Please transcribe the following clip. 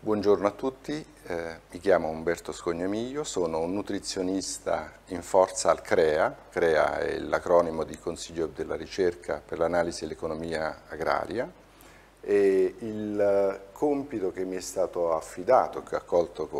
Buongiorno a tutti, eh, mi chiamo Umberto Scognamiglio, sono un nutrizionista in forza al CREA, CREA è l'acronimo di Consiglio della Ricerca per l'analisi dell'economia agraria e il eh, compito che mi è stato affidato, che ho accolto con